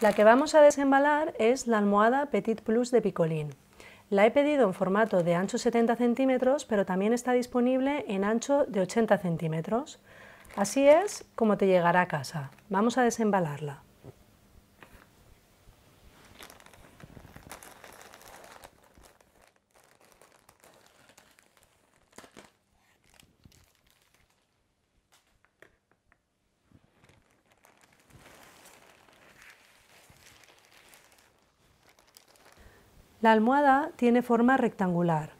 La que vamos a desembalar es la almohada Petit Plus de Picolín. La he pedido en formato de ancho 70 centímetros, pero también está disponible en ancho de 80 centímetros. Así es como te llegará a casa. Vamos a desembalarla. La almohada tiene forma rectangular.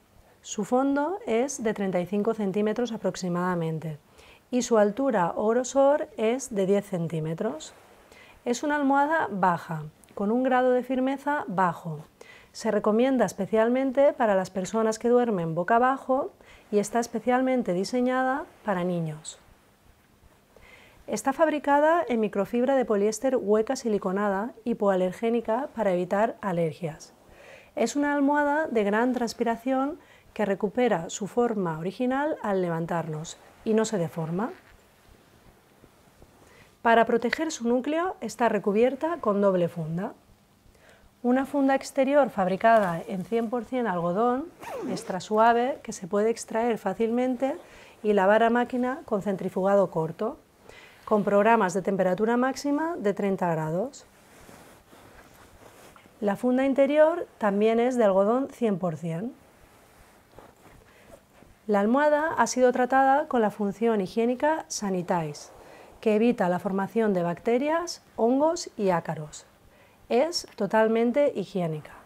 Su fondo es de 35 centímetros aproximadamente y su altura o grosor es de 10 centímetros. Es una almohada baja, con un grado de firmeza bajo. Se recomienda especialmente para las personas que duermen boca abajo y está especialmente diseñada para niños. Está fabricada en microfibra de poliéster hueca siliconada hipoalergénica para evitar alergias. Es una almohada de gran transpiración que recupera su forma original al levantarnos y no se deforma. Para proteger su núcleo está recubierta con doble funda. Una funda exterior fabricada en 100% algodón, extra suave, que se puede extraer fácilmente y lavar a máquina con centrifugado corto, con programas de temperatura máxima de 30 grados. La funda interior también es de algodón 100%. La almohada ha sido tratada con la función higiénica Sanitize, que evita la formación de bacterias, hongos y ácaros. Es totalmente higiénica.